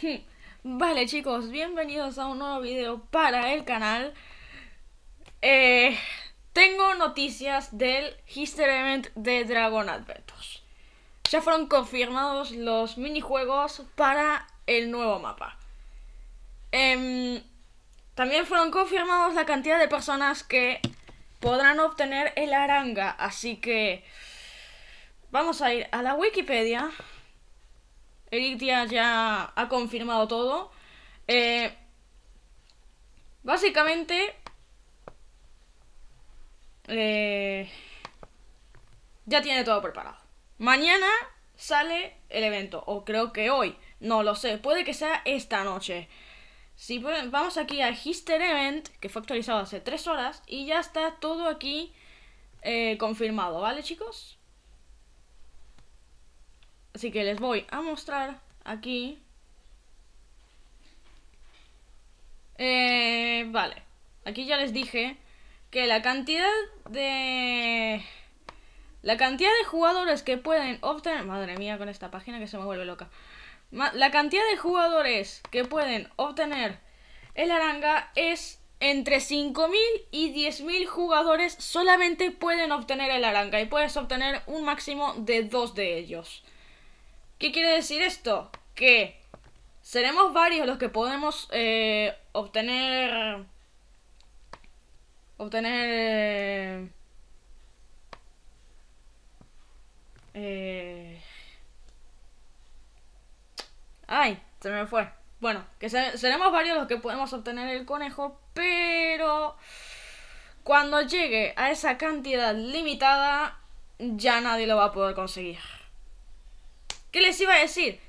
Vale chicos, bienvenidos a un nuevo video para el canal eh, Tengo noticias del History Event de Dragon Adventures Ya fueron confirmados los minijuegos para el nuevo mapa em, También fueron confirmados la cantidad de personas que podrán obtener el aranga Así que vamos a ir a la Wikipedia edith ya ha confirmado todo. Eh, básicamente... Eh, ya tiene todo preparado. Mañana sale el evento, o creo que hoy. No lo sé, puede que sea esta noche. Si vamos aquí al Hister Event, que fue actualizado hace 3 horas, y ya está todo aquí eh, confirmado, ¿vale chicos? Así que les voy a mostrar aquí. Eh, vale, aquí ya les dije que la cantidad de... La cantidad de jugadores que pueden obtener... Madre mía, con esta página que se me vuelve loca. La cantidad de jugadores que pueden obtener el Aranga es entre 5.000 y 10.000 jugadores solamente pueden obtener el Aranga y puedes obtener un máximo de dos de ellos. ¿Qué quiere decir esto? Que seremos varios los que podemos eh, obtener... Obtener... Eh, ay, se me fue. Bueno, que seremos varios los que podemos obtener el conejo, pero cuando llegue a esa cantidad limitada, ya nadie lo va a poder conseguir. ¿Qué les iba a decir?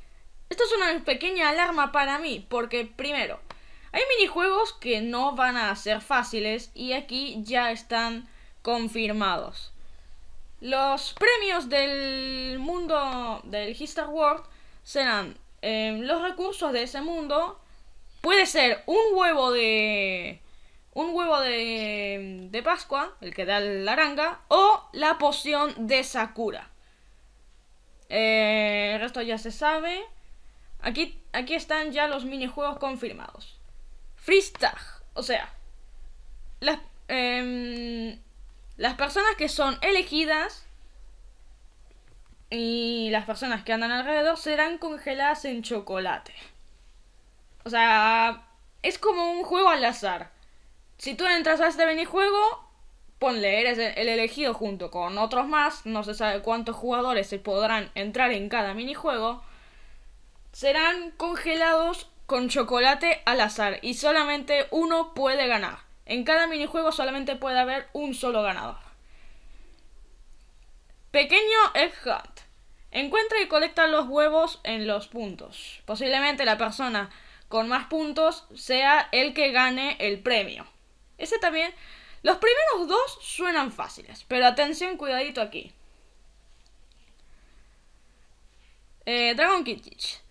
Esto es una pequeña alarma para mí, porque primero, hay minijuegos que no van a ser fáciles y aquí ya están confirmados. Los premios del mundo del History World serán eh, los recursos de ese mundo. Puede ser un huevo de. Un huevo de, de Pascua, el que da la naranja, o la poción de Sakura. Eh, ya se sabe. Aquí, aquí están ya los minijuegos confirmados. Freestag, o sea, las, em, las personas que son elegidas y las personas que andan alrededor serán congeladas en chocolate. O sea, es como un juego al azar. Si tú entras a este minijuego, Ponle, eres el elegido junto con otros más, no se sabe cuántos jugadores se podrán entrar en cada minijuego, serán congelados con chocolate al azar y solamente uno puede ganar. En cada minijuego solamente puede haber un solo ganador. Pequeño Egg Hunt. Encuentra y colecta los huevos en los puntos. Posiblemente la persona con más puntos sea el que gane el premio. Ese también los primeros dos suenan fáciles, pero atención, cuidadito aquí. Eh, Dragon Kittich.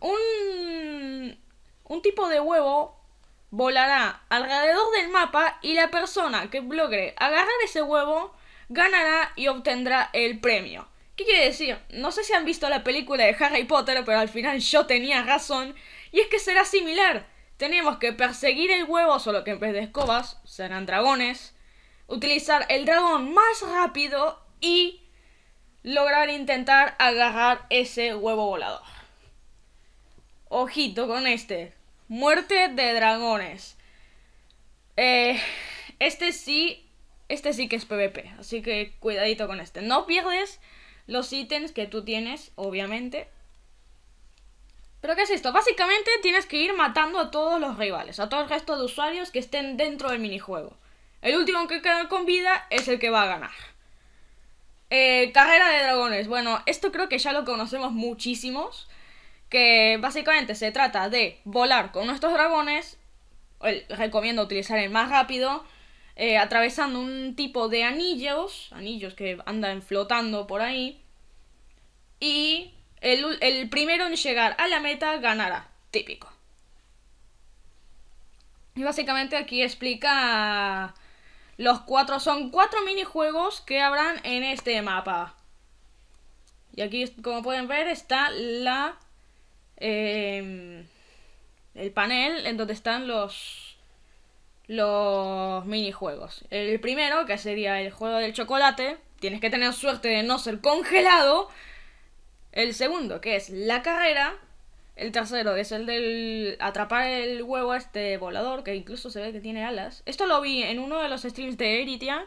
Un, un tipo de huevo volará alrededor del mapa y la persona que logre agarrar ese huevo ganará y obtendrá el premio. ¿Qué quiere decir? No sé si han visto la película de Harry Potter, pero al final yo tenía razón. Y es que será similar. Tenemos que perseguir el huevo, solo que en vez de escobas serán dragones. Utilizar el dragón más rápido y lograr intentar agarrar ese huevo volador. Ojito con este. Muerte de dragones. Eh, este sí, este sí que es PvP, así que cuidadito con este. No pierdes los ítems que tú tienes, obviamente, ¿Pero qué es esto? Básicamente tienes que ir matando a todos los rivales, a todo el resto de usuarios que estén dentro del minijuego. El último que queda con vida es el que va a ganar. Eh, carrera de dragones. Bueno, esto creo que ya lo conocemos muchísimos. Que básicamente se trata de volar con nuestros dragones. recomiendo utilizar el más rápido. Eh, atravesando un tipo de anillos. Anillos que andan flotando por ahí. Y el, primero en llegar a la meta ganará. Típico. Y básicamente aquí explica los cuatro. Son cuatro minijuegos que habrán en este mapa. Y aquí, como pueden ver, está la. Em, el panel en donde están los. Los minijuegos. El primero, que sería el juego del chocolate. Tienes que tener suerte de no ser congelado. El segundo, que es la carrera. El tercero es el del atrapar el huevo a este volador, que incluso se ve que tiene alas. Esto lo vi en uno de los streams de Eritia.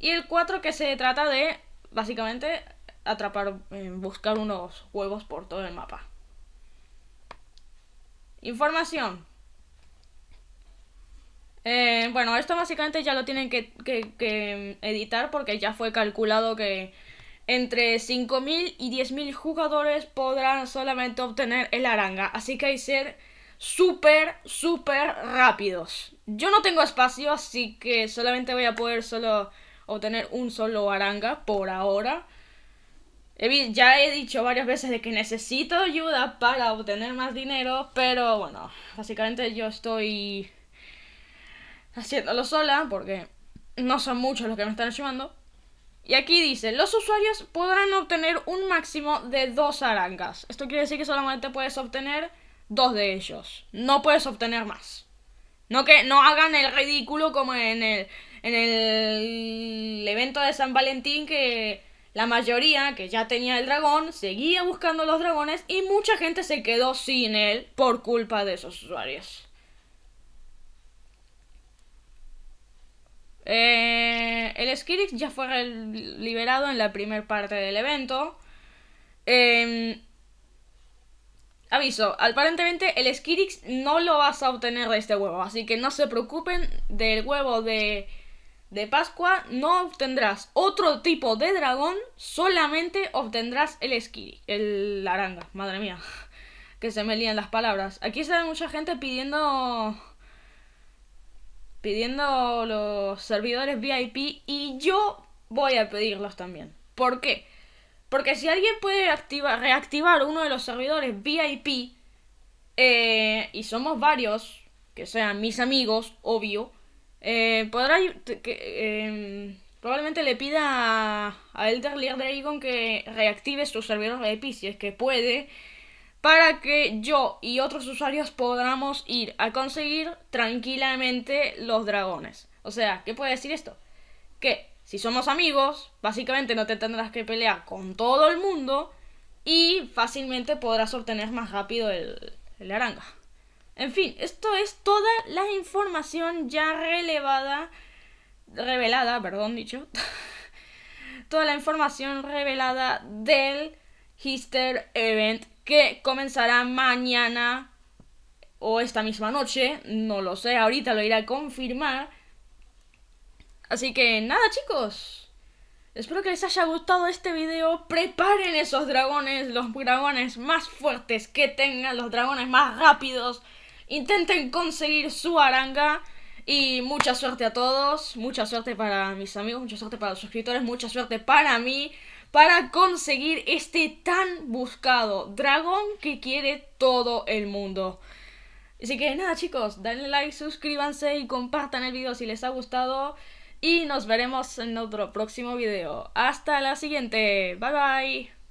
Y el cuatro, que se trata de, básicamente, atrapar, eh, buscar unos huevos por todo el mapa. Información. Eh, bueno, esto básicamente ya lo tienen que mm, editar porque ya fue calculado que entre 5.000 y 10.000 jugadores podrán solamente obtener el aranga. Así que hay que ser súper, súper rápidos. Yo no tengo espacio, así que solamente voy a poder solo obtener un solo aranga por ahora. ya he dicho varias veces de que necesito ayuda para obtener más dinero, pero bueno, básicamente yo estoy haciéndolo sola porque no son muchos los que me están ayudando. Y aquí dice, los usuarios podrán obtener un máximo de dos arangas. Esto quiere decir que solamente puedes obtener dos de ellos. No puedes obtener más. No que no hagan el ridículo como en el, en el evento de San Valentín que la mayoría que ya tenía el dragón seguía buscando los dragones y mucha gente se quedó sin él por culpa de esos usuarios. Eh, el Skirix ya fue liberado en la primera parte del evento. Em, aviso, aparentemente el Skirix no lo vas a obtener de este huevo, así que no se preocupen del huevo de, Pascua, no obtendrás otro tipo de dragón, solamente obtendrás el Skirix, el aranga, madre mía, que se me lían las palabras. Aquí está mucha gente pidiendo pidiendo los servidores VIP y yo voy a pedirlos también. ¿Por qué? Porque si alguien puede activar, reactivar uno de los servidores VIP eh, y somos varios, que sean mis amigos, obvio, eh, podrá que, em, probablemente le pida a Elder Dragon que reactive su servidor VIP si es que puede para que yo y otros usuarios podamos ir a conseguir tranquilamente los dragones. O sea, ¿qué puede decir esto? Que si somos amigos, básicamente no te tendrás que pelear con todo el mundo y fácilmente podrás obtener más rápido el, el aranga. En fin, esto es toda la información ya relevada, revelada, perdón, dicho. toda la información revelada del Easter Event que comenzará mañana o esta misma noche, no lo sé, ahorita lo iré a confirmar. Así que nada chicos, espero que les haya gustado este video, preparen esos dragones, los dragones más fuertes que tengan, los dragones más rápidos, intenten conseguir su aranga. Y mucha suerte a todos, mucha suerte para mis amigos, mucha suerte para los suscriptores, mucha suerte para mí para conseguir este tan buscado dragón que quiere todo el mundo. Así que nada chicos, denle like, suscríbanse y compartan el video si les ha gustado. Y nos veremos en otro próximo video. Hasta la siguiente. Bye bye.